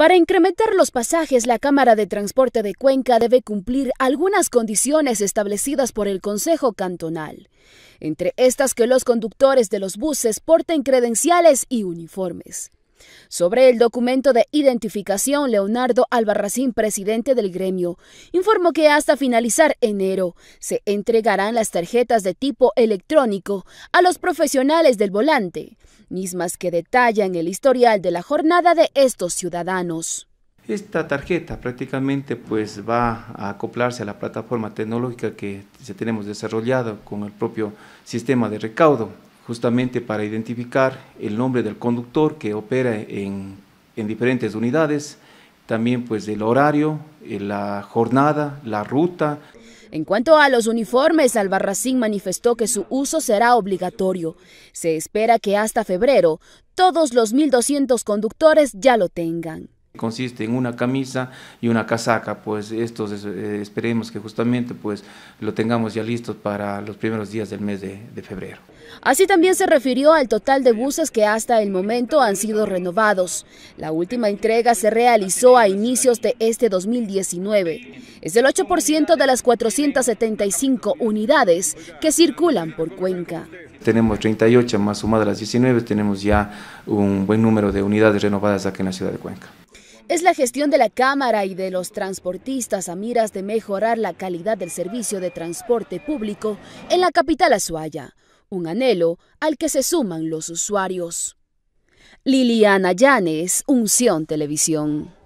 Para incrementar los pasajes, la Cámara de Transporte de Cuenca debe cumplir algunas condiciones establecidas por el Consejo Cantonal, entre estas que los conductores de los buses porten credenciales y uniformes. Sobre el documento de identificación, Leonardo Albarracín, presidente del gremio, informó que hasta finalizar enero se entregarán las tarjetas de tipo electrónico a los profesionales del volante, mismas que detallan el historial de la jornada de estos ciudadanos. Esta tarjeta prácticamente pues va a acoplarse a la plataforma tecnológica que tenemos desarrollado con el propio sistema de recaudo justamente para identificar el nombre del conductor que opera en, en diferentes unidades, también pues el horario, eh, la jornada, la ruta. En cuanto a los uniformes, Albarracín manifestó que su uso será obligatorio. Se espera que hasta febrero todos los 1.200 conductores ya lo tengan consiste en una camisa y una casaca, pues estos eh, esperemos que justamente pues lo tengamos ya listos para los primeros días del mes de, de febrero. Así también se refirió al total de buses que hasta el momento han sido renovados. La última entrega se realizó a inicios de este 2019. Es el 8% de las 475 unidades que circulan por Cuenca. Tenemos 38 más sumadas las 19, tenemos ya un buen número de unidades renovadas aquí en la ciudad de Cuenca es la gestión de la Cámara y de los transportistas a miras de mejorar la calidad del servicio de transporte público en la capital azuaya, un anhelo al que se suman los usuarios. Liliana Llanes, Unción Televisión.